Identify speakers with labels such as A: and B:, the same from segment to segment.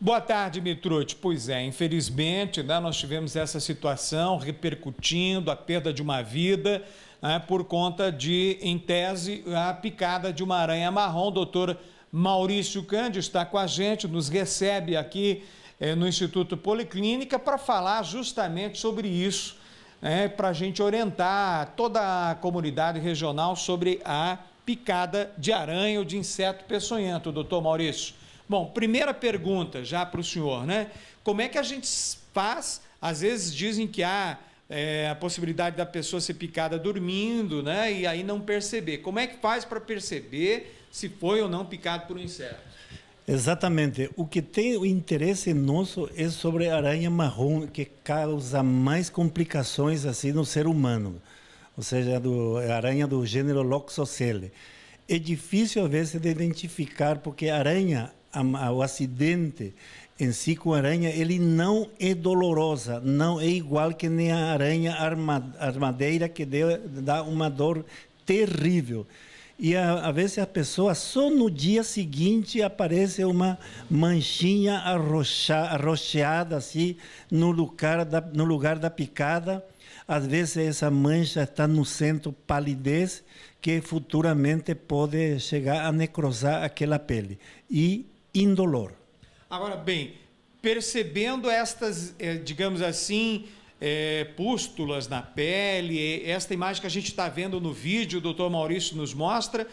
A: Boa tarde, Mitrucci. Pois é, infelizmente, né, nós tivemos essa situação repercutindo a perda de uma vida né, por conta de, em tese, a picada de uma aranha marrom. Doutor Maurício Cândido está com a gente, nos recebe aqui eh, no Instituto Policlínica para falar justamente sobre isso, né, para a gente orientar toda a comunidade regional sobre a picada de aranha ou de inseto peçonhento, doutor Maurício. Bom, primeira pergunta já para o senhor, né? Como é que a gente faz? Às vezes dizem que há é, a possibilidade da pessoa ser picada dormindo, né? E aí não perceber. Como é que faz para perceber se foi ou não picado por um inseto?
B: Exatamente. O que tem o interesse nosso é sobre a aranha marrom, que causa mais complicações assim no ser humano, ou seja, é a aranha do gênero Loxocele. É difícil, às vezes, de identificar, porque a aranha a, o acidente em si com aranha, ele não é dolorosa, não é igual que nem a aranha armadeira que dá uma dor terrível. E às vezes a pessoa só no dia seguinte aparece uma manchinha arrocha, arrocheada assim no lugar da, no lugar da picada. Às vezes essa mancha está no centro palidez que futuramente pode chegar a necrosar aquela pele. E indolor.
A: Agora, bem, percebendo estas, eh, digamos assim, é, pústulas na pele, eh, esta imagem que a gente está vendo no vídeo, o doutor Maurício nos mostra,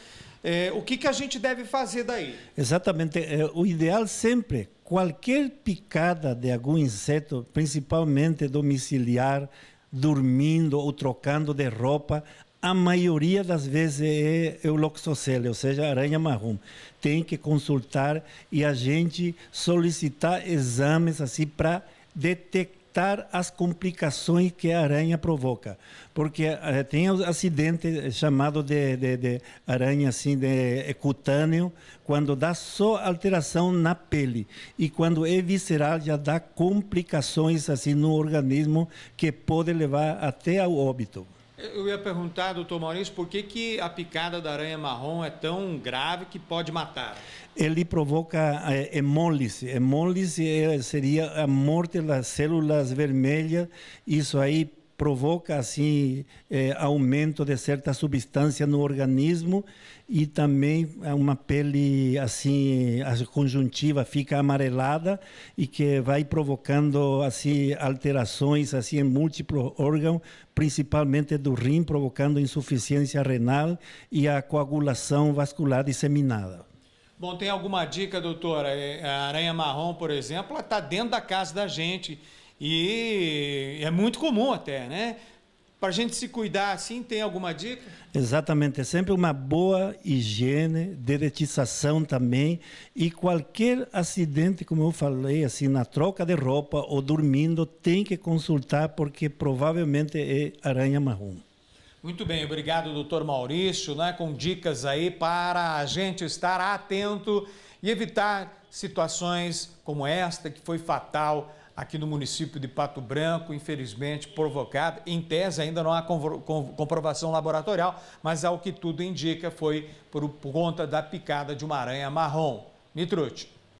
A: é, o que, que a gente deve fazer daí?
B: Exatamente. É, o ideal sempre, qualquer picada de algum inseto, principalmente domiciliar, dormindo ou trocando de roupa, a maioria das vezes é euloxocele, é ou seja, aranha marrom. Tem que consultar e a gente solicitar exames assim para detectar as complicações que a aranha provoca, porque eh, tem um acidente chamado de, de, de aranha assim de é cutâneo, quando dá só alteração na pele e quando é visceral já dá complicações assim no organismo que pode levar até ao óbito.
A: Eu ia perguntar, doutor Maurício, por que, que a picada da aranha marrom é tão grave que pode matar?
B: Ele provoca é, hemólise. Hemólise eh, seria a morte das células vermelhas. Isso aí provoca assim é, aumento de certa substância no organismo e também é uma pele assim a conjuntiva fica amarelada e que vai provocando assim alterações assim em múltiplos órgãos principalmente do rim provocando insuficiência renal e a coagulação vascular disseminada
A: Bom, tem alguma dica, doutora? É, a aranha marrom, por exemplo, está dentro da casa da gente e é muito comum até, né? Para a gente se cuidar assim, tem alguma dica?
B: Exatamente, é sempre uma boa higiene, deretização também. E qualquer acidente, como eu falei, assim, na troca de roupa ou dormindo, tem que consultar, porque provavelmente é aranha marrom.
A: Muito bem, obrigado, doutor Maurício, né, com dicas aí para a gente estar atento e evitar situações como esta que foi fatal aqui no município de Pato Branco, infelizmente provocado. Em tese, ainda não há comprovação laboratorial, mas ao que tudo indica, foi por conta da picada de uma aranha marrom. Mitrute.